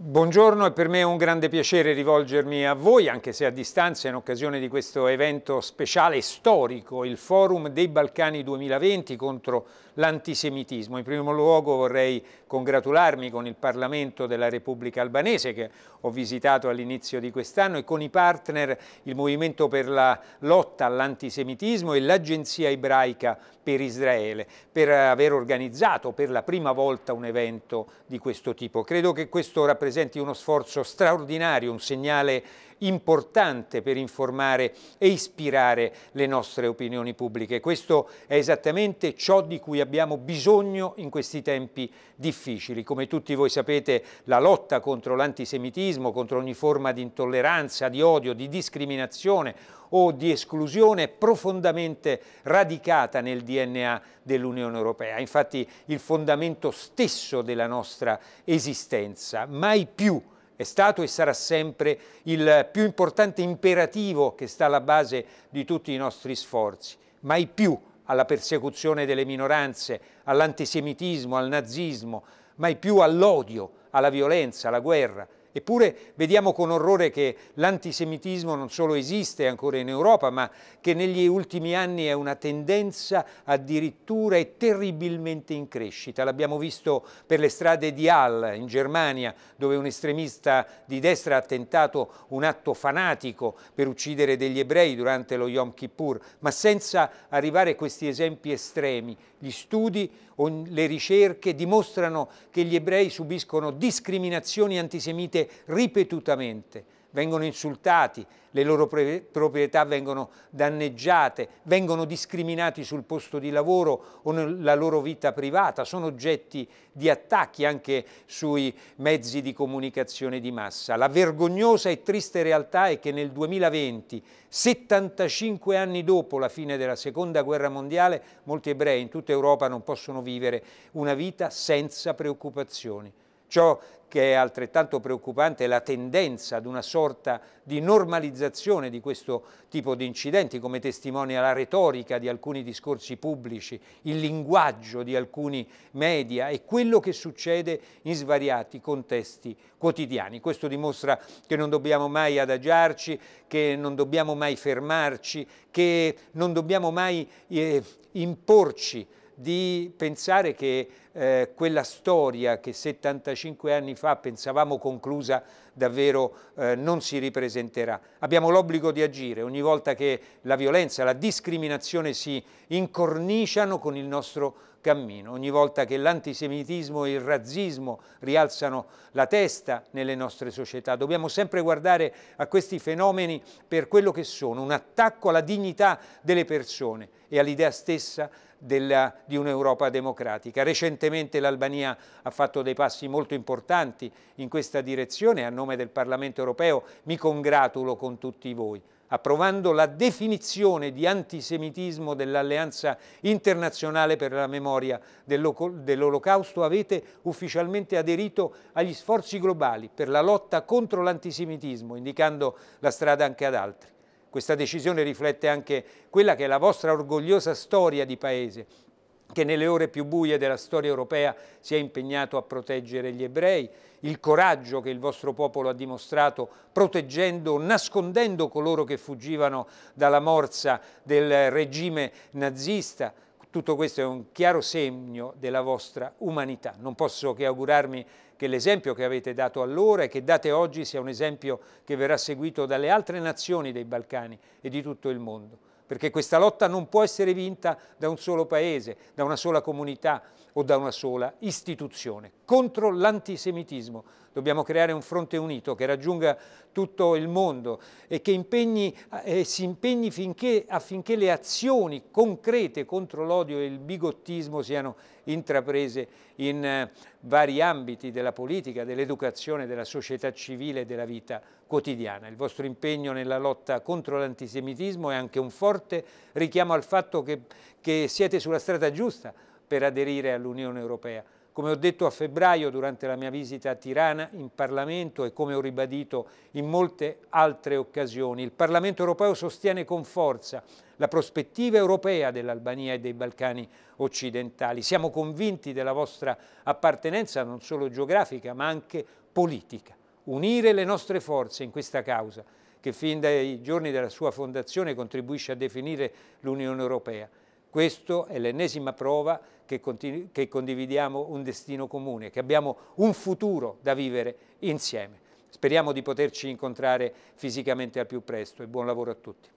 Buongiorno, è per me un grande piacere rivolgermi a voi, anche se a distanza, in occasione di questo evento speciale storico, il Forum dei Balcani 2020 contro l'antisemitismo. In primo luogo vorrei congratularmi con il Parlamento della Repubblica Albanese, che ho visitato all'inizio di quest'anno, e con i partner il Movimento per la lotta all'antisemitismo e l'Agenzia ebraica per Israele, per aver organizzato per la prima volta un evento di questo tipo. Credo che questo rappresenti rappresenti uno sforzo straordinario, un segnale importante per informare e ispirare le nostre opinioni pubbliche. Questo è esattamente ciò di cui abbiamo bisogno in questi tempi difficili. Come tutti voi sapete, la lotta contro l'antisemitismo, contro ogni forma di intolleranza, di odio, di discriminazione o di esclusione è profondamente radicata nel DNA dell'Unione Europea, infatti il fondamento stesso della nostra esistenza, mai più è stato e sarà sempre il più importante imperativo che sta alla base di tutti i nostri sforzi. Mai più alla persecuzione delle minoranze, all'antisemitismo, al nazismo, mai più all'odio, alla violenza, alla guerra, Eppure vediamo con orrore che l'antisemitismo non solo esiste ancora in Europa, ma che negli ultimi anni è una tendenza addirittura e terribilmente in crescita. L'abbiamo visto per le strade di Halle in Germania, dove un estremista di destra ha tentato un atto fanatico per uccidere degli ebrei durante lo Yom Kippur, ma senza arrivare a questi esempi estremi. Gli studi o le ricerche dimostrano che gli ebrei subiscono discriminazioni antisemite ripetutamente. Vengono insultati, le loro proprietà vengono danneggiate, vengono discriminati sul posto di lavoro o nella loro vita privata, sono oggetti di attacchi anche sui mezzi di comunicazione di massa. La vergognosa e triste realtà è che nel 2020, 75 anni dopo la fine della Seconda Guerra Mondiale, molti ebrei in tutta Europa non possono vivere una vita senza preoccupazioni. Ciò che è altrettanto preoccupante è la tendenza ad una sorta di normalizzazione di questo tipo di incidenti, come testimonia la retorica di alcuni discorsi pubblici, il linguaggio di alcuni media e quello che succede in svariati contesti quotidiani. Questo dimostra che non dobbiamo mai adagiarci, che non dobbiamo mai fermarci, che non dobbiamo mai eh, imporci di pensare che eh, quella storia che 75 anni fa pensavamo conclusa davvero eh, non si ripresenterà. Abbiamo l'obbligo di agire ogni volta che la violenza, la discriminazione si incorniciano con il nostro cammino, ogni volta che l'antisemitismo e il razzismo rialzano la testa nelle nostre società. Dobbiamo sempre guardare a questi fenomeni per quello che sono, un attacco alla dignità delle persone e all'idea stessa della, di un'Europa democratica. Recentemente l'Albania ha fatto dei passi molto importanti in questa direzione e a nome del Parlamento europeo mi congratulo con tutti voi approvando la definizione di antisemitismo dell'Alleanza internazionale per la memoria dell'Olocausto, avete ufficialmente aderito agli sforzi globali per la lotta contro l'antisemitismo, indicando la strada anche ad altri. Questa decisione riflette anche quella che è la vostra orgogliosa storia di Paese, che nelle ore più buie della storia europea si è impegnato a proteggere gli ebrei, il coraggio che il vostro popolo ha dimostrato proteggendo nascondendo coloro che fuggivano dalla morsa del regime nazista. Tutto questo è un chiaro segno della vostra umanità. Non posso che augurarmi che l'esempio che avete dato allora e che date oggi sia un esempio che verrà seguito dalle altre nazioni dei Balcani e di tutto il mondo perché questa lotta non può essere vinta da un solo paese, da una sola comunità o da una sola istituzione. Contro l'antisemitismo dobbiamo creare un fronte unito che raggiunga tutto il mondo e che impegni, eh, si impegni finché, affinché le azioni concrete contro l'odio e il bigottismo siano intraprese in eh, vari ambiti della politica, dell'educazione, della società civile e della vita quotidiana. Il vostro impegno nella lotta contro l'antisemitismo è anche un forte richiamo al fatto che, che siete sulla strada giusta per aderire all'Unione Europea. Come ho detto a febbraio durante la mia visita a Tirana in Parlamento e come ho ribadito in molte altre occasioni, il Parlamento europeo sostiene con forza la prospettiva europea dell'Albania e dei Balcani occidentali. Siamo convinti della vostra appartenenza non solo geografica ma anche politica. Unire le nostre forze in questa causa che fin dai giorni della sua fondazione contribuisce a definire l'Unione Europea questo è l'ennesima prova che, che, condividiamo un destino comune, che abbiamo un futuro da vivere insieme. Speriamo di poterci incontrare fisicamente al più presto e buon lavoro a tutti.